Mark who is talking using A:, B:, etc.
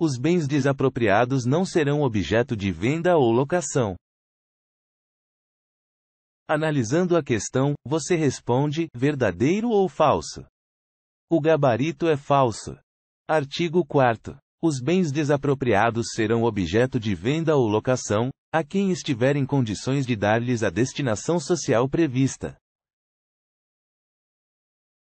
A: os bens desapropriados não serão objeto de venda ou locação. Analisando a questão, você responde: verdadeiro ou falso? O gabarito é falso. Artigo 4. Os bens desapropriados serão objeto de venda ou locação, a quem estiver em condições de dar-lhes a destinação social prevista.